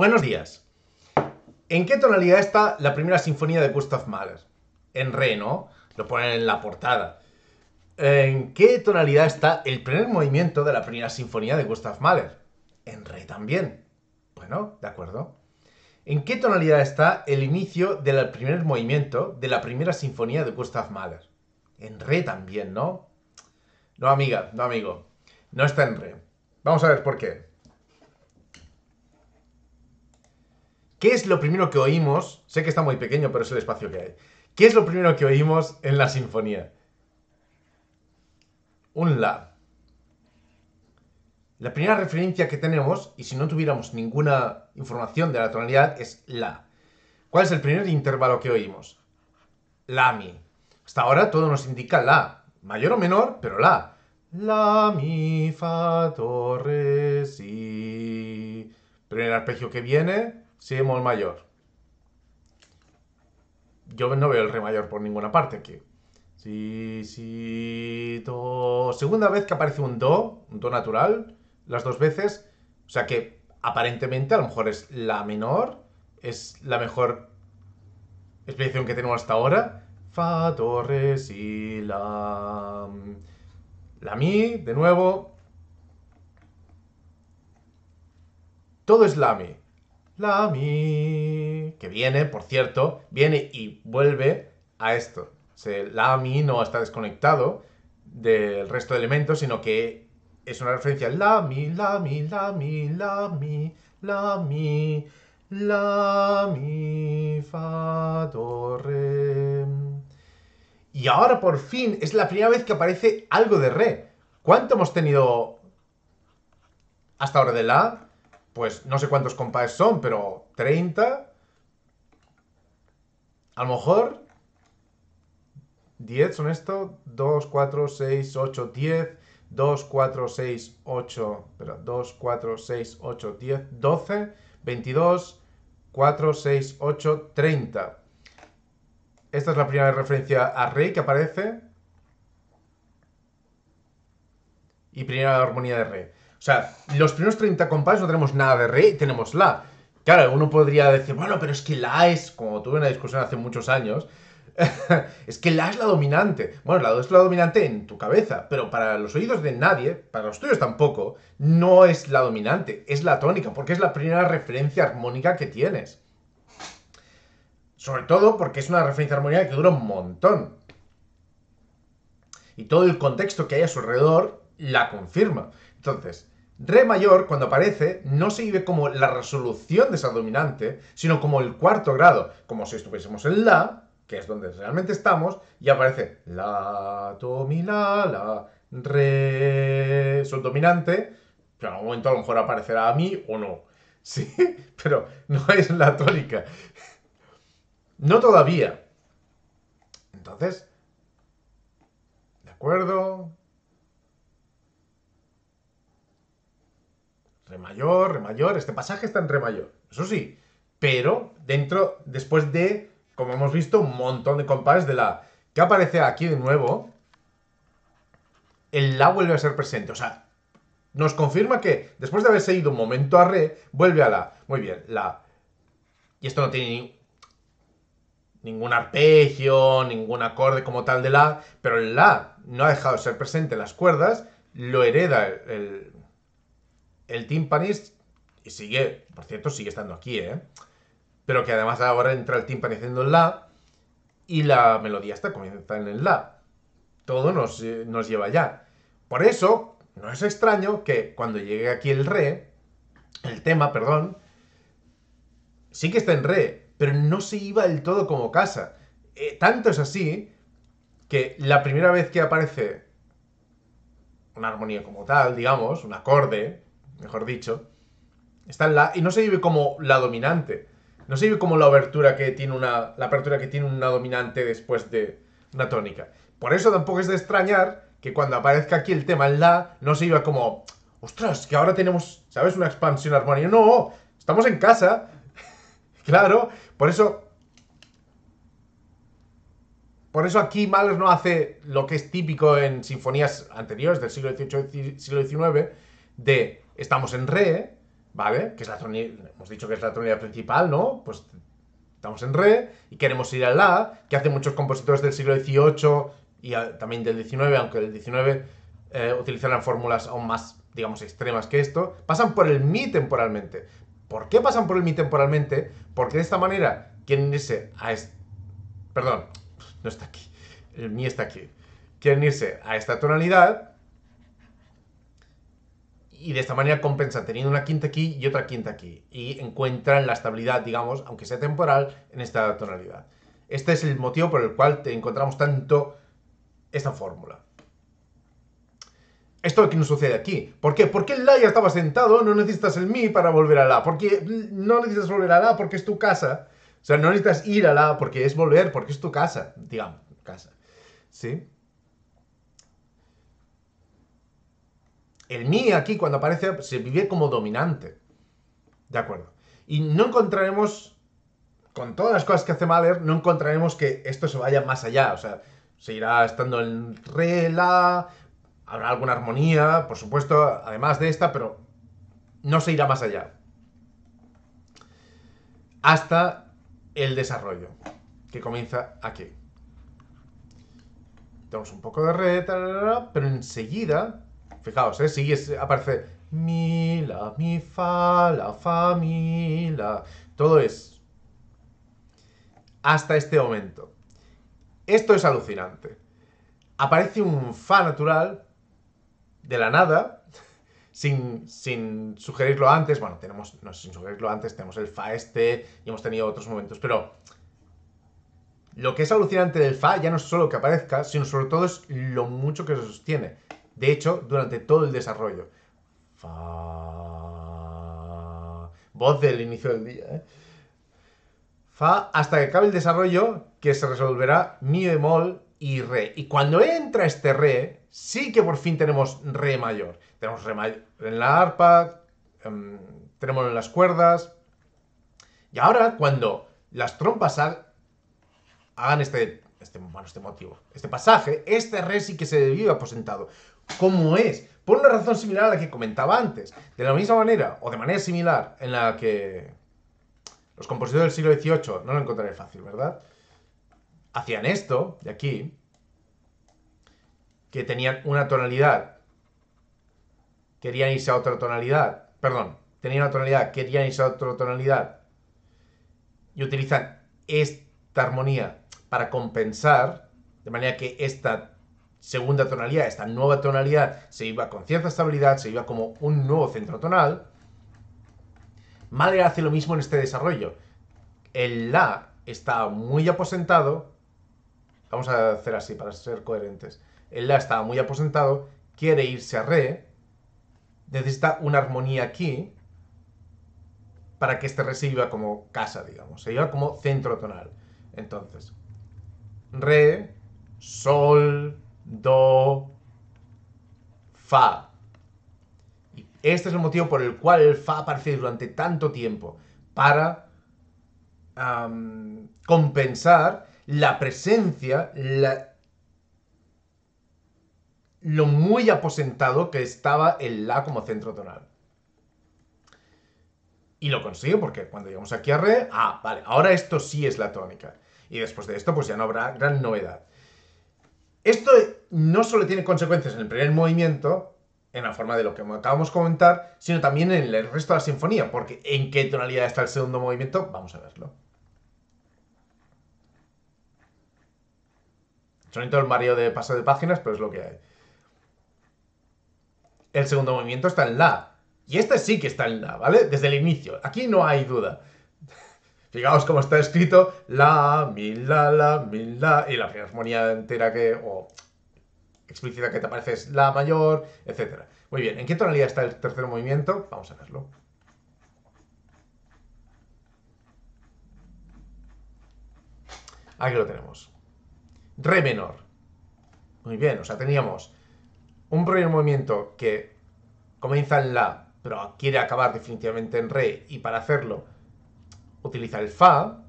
Buenos días. ¿En qué tonalidad está la primera sinfonía de Gustav Mahler? En re, ¿no? Lo ponen en la portada. ¿En qué tonalidad está el primer movimiento de la primera sinfonía de Gustav Mahler? En re también. Bueno, de acuerdo. ¿En qué tonalidad está el inicio del primer movimiento de la primera sinfonía de Gustav Mahler? En re también, ¿no? No, amiga, no, amigo. No está en re. Vamos a ver por qué. ¿Qué es lo primero que oímos? Sé que está muy pequeño, pero es el espacio que hay. ¿Qué es lo primero que oímos en la sinfonía? Un la. La primera referencia que tenemos, y si no tuviéramos ninguna información de la tonalidad, es la. ¿Cuál es el primer intervalo que oímos? La mi. Hasta ahora todo nos indica la, mayor o menor, pero la. La mi fa do re si. Primer arpegio que viene, si mol mayor. Yo no veo el re mayor por ninguna parte aquí. Si, si, do. Segunda vez que aparece un do, un do natural, las dos veces. O sea que aparentemente a lo mejor es la menor, es la mejor Expedición que tengo hasta ahora. Fa, do, re, si, la. La mi, de nuevo. Todo es la mi la mi, que viene, por cierto, viene y vuelve a esto. la mi no está desconectado del resto de elementos, sino que es una referencia la mi, la mi, la mi, la mi, la mi, la mi, fa, do, re. Y ahora por fin es la primera vez que aparece algo de re. ¿Cuánto hemos tenido hasta ahora de la? pues no sé cuántos compás son, pero 30. A lo mejor 10 son estos? 2, 4, 6, 8, 10. 2, 4, 6, 8. Pero 2, 4, 6, 8, 10, 12, 22, 4, 6, 8, 30. Esta es la primera referencia a rey que aparece. Y primera armonía de rey. O sea, los primeros 30 compases no tenemos nada de re tenemos la. Claro, uno podría decir, bueno, pero es que la es, como tuve una discusión hace muchos años, es que la es la dominante. Bueno, la es la dominante en tu cabeza, pero para los oídos de nadie, para los tuyos tampoco, no es la dominante, es la tónica, porque es la primera referencia armónica que tienes. Sobre todo porque es una referencia armónica que dura un montón. Y todo el contexto que hay a su alrededor la confirma. Entonces, Re mayor, cuando aparece, no se vive como la resolución de esa dominante, sino como el cuarto grado, como si estuviésemos en La, que es donde realmente estamos, y aparece La, Do, Mi, La, La, Re, subdominante, pero en algún momento a lo mejor aparecerá a mí o no. Sí, pero no es la tónica. No todavía. Entonces, ¿de acuerdo? Re mayor, re mayor, este pasaje está en re mayor. eso sí, pero dentro, después de, como hemos visto, un montón de compares de la que aparece aquí de nuevo, el la vuelve a ser presente, o sea, nos confirma que después de haberse seguido un momento a re, vuelve a la, muy bien, la, y esto no tiene ningún arpegio, ningún acorde como tal de la, pero el la no ha dejado de ser presente en las cuerdas, lo hereda el el timpanis y sigue, por cierto, sigue estando aquí, ¿eh? Pero que además ahora entra el Team haciendo el La y la melodía está comienza en el La. Todo eh, nos, lleva allá. Por eso, no es extraño que cuando llegue aquí el Re, el tema, perdón, sí que está en Re, pero no se iba del todo como casa. Eh, tanto es así que la primera vez que aparece una armonía como tal, digamos, un acorde, mejor dicho, está en la y no se vive como la dominante. No se vive como la apertura que tiene una la apertura que tiene una dominante después de una tónica. Por eso tampoco es de extrañar que cuando aparezca aquí el tema en la no se iba como, ostras, que ahora tenemos, ¿sabes? Una expansión armónica. No, estamos en casa. claro, por eso por eso aquí Mahler no hace lo que es típico en sinfonías anteriores del siglo XVIII, siglo XIX, de Estamos en re, ¿vale? Que es la tonalidad, hemos dicho que es la tonalidad principal, ¿no? Pues estamos en re y queremos ir al la, que hacen muchos compositores del siglo XVIII y también del XIX, aunque el XIX eh, fórmulas aún más, digamos, extremas que esto, pasan por el mi temporalmente. ¿Por qué pasan por el mi temporalmente? Porque de esta manera quieren irse a... Perdón, no está aquí. El mi está aquí. Quieren irse a esta tonalidad y de esta manera compensan teniendo una quinta aquí y otra quinta aquí y encuentran la estabilidad, digamos, aunque sea temporal, en esta tonalidad. Este es el motivo por el cual te encontramos tanto esta fórmula. Esto que nos sucede aquí. ¿Por qué? Porque el la ya estaba sentado, no necesitas el mi para volver a la. Porque no necesitas volver a la porque es tu casa. O sea, no necesitas ir a la porque es volver, porque es tu casa, digamos, casa. ¿Sí? El mi aquí, cuando aparece, se vive como dominante. De acuerdo. Y no encontraremos, con todas las cosas que hace Mahler, no encontraremos que esto se vaya más allá. O sea, seguirá estando en re, la, habrá alguna armonía, por supuesto, además de esta, pero no se irá más allá. Hasta el desarrollo, que comienza aquí. Tenemos un poco de re, pero enseguida Fijaos, ¿eh? aparece mi, la, mi, fa, la, fa, mi, la. Todo es hasta este momento. Esto es alucinante. Aparece un fa natural de la nada, sin, sugerirlo antes. Bueno, tenemos, no sin sugerirlo antes, tenemos el fa este y hemos tenido otros momentos, pero lo que es alucinante del fa ya no es solo que aparezca, sino sobre todo es lo mucho que se sostiene. De hecho, durante todo el desarrollo. Fa. Voz del inicio del día, eh. Fa hasta que acabe el desarrollo, que se resolverá mi bemol y re. Y cuando entra este re, sí que por fin tenemos re mayor. Tenemos re mayor en la arpa, em, tenemos en las cuerdas. Y ahora, cuando las trompas hagan este este, bueno, este motivo, este pasaje, este resi que se debió aposentado, ¿Cómo es, por una razón similar a la que comentaba antes, de la misma manera, o de manera similar, en la que los compositores del siglo XVIII, no lo encontraré fácil, ¿verdad? Hacían esto, de aquí, que tenían una tonalidad, querían irse a otra tonalidad, perdón, tenían una tonalidad, querían irse a otra tonalidad, y utilizan esta armonía para compensar, de manera que esta segunda tonalidad, esta nueva tonalidad, se iba con cierta estabilidad, se iba como un nuevo centro tonal. Madre hace lo mismo en este desarrollo. El La está muy aposentado. Vamos a hacer así para ser coherentes. El La estaba muy aposentado, quiere irse a Re, necesita una armonía aquí para que este Re se iba como casa, digamos, se iba como centro tonal. Entonces, re, sol, do, fa. este es el motivo por el cual el fa aparece durante tanto tiempo, para compensar la presencia, lo muy aposentado que estaba el la como centro tonal. Y lo consigo porque cuando llegamos aquí a re, ah, vale, ahora esto sí es la tónica y después de esto pues ya no habrá gran novedad. Esto no solo tiene consecuencias en el primer movimiento, en la forma de lo que acabamos de comentar, sino también en el resto de la sinfonía, porque en qué tonalidad está el segundo movimiento, vamos a verlo. Sonito el Mario de paso de páginas, pero es lo que hay. El segundo movimiento está en La. Y este sí que está en La, ¿vale? Desde el inicio. Aquí no hay duda. Fijaos cómo está escrito la, mi, la, la, mi, la, y la armonía entera que, o explícita que te aparece es la mayor, etc. Muy bien, ¿en qué tonalidad está el tercer movimiento? Vamos a verlo. Aquí lo tenemos. Re menor. Muy bien, o sea, teníamos un primer movimiento que comienza en la, pero quiere acabar definitivamente en re, y para hacerlo utiliza el fa.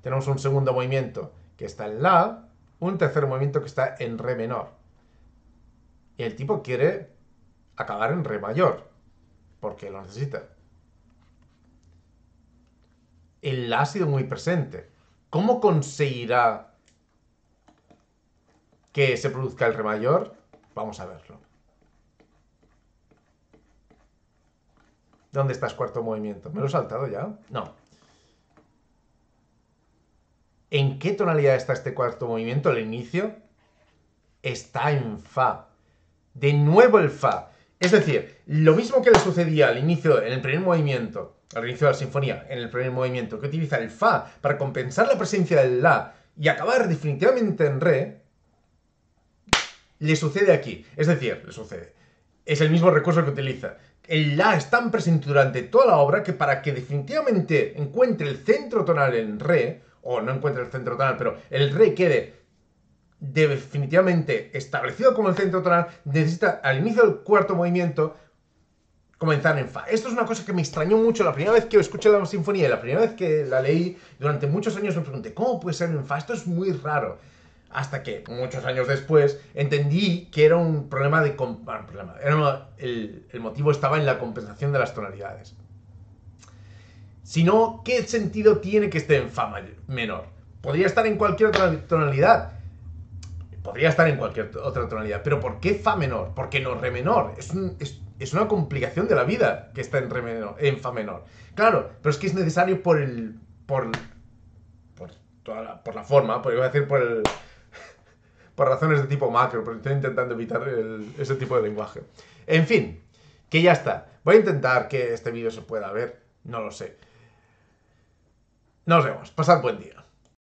Tenemos un segundo movimiento que está en la, un tercer movimiento que está en re menor. Y el tipo quiere acabar en re mayor, porque lo necesita. El la ha sido muy presente. ¿Cómo conseguirá que se produzca el re mayor? Vamos a verlo. ¿Dónde estás cuarto movimiento? ¿Me lo he saltado ya? No. ¿En qué tonalidad está este cuarto movimiento? El inicio está en Fa. De nuevo el Fa. Es decir, lo mismo que le sucedía al inicio, en el primer movimiento, al inicio de la sinfonía, en el primer movimiento, que utiliza el Fa para compensar la presencia del La y acabar definitivamente en Re, le sucede aquí. Es decir, le sucede. Es el mismo recurso que utiliza el la es tan presente durante toda la obra que para que definitivamente encuentre el centro tonal en re, o no encuentre el centro tonal, pero el re quede definitivamente establecido como el centro tonal, necesita al inicio del cuarto movimiento comenzar en fa. Esto es una cosa que me extrañó mucho la primera vez que escuché la sinfonía y la primera vez que la leí durante muchos años me pregunté, ¿cómo puede ser en fa? Esto es muy raro. Hasta que muchos años después entendí que era un problema de... Ah, el, motivo estaba en la compensación de las tonalidades. Si no, ¿qué sentido tiene que esté en fa menor? Podría estar en cualquier otra tonalidad. Podría estar en cualquier otra tonalidad. Pero ¿por qué fa menor? por qué no re menor. Es, una complicación de la vida que está en, re menor, en fa menor. Claro, pero es que es necesario por el... Por, por, toda la, por la forma, por, decir por el por razones de tipo macro, pero estoy intentando evitar ese tipo de lenguaje. En fin, que ya está. Voy a intentar que este vídeo se pueda ver, no lo sé. Nos vemos, pasad buen día.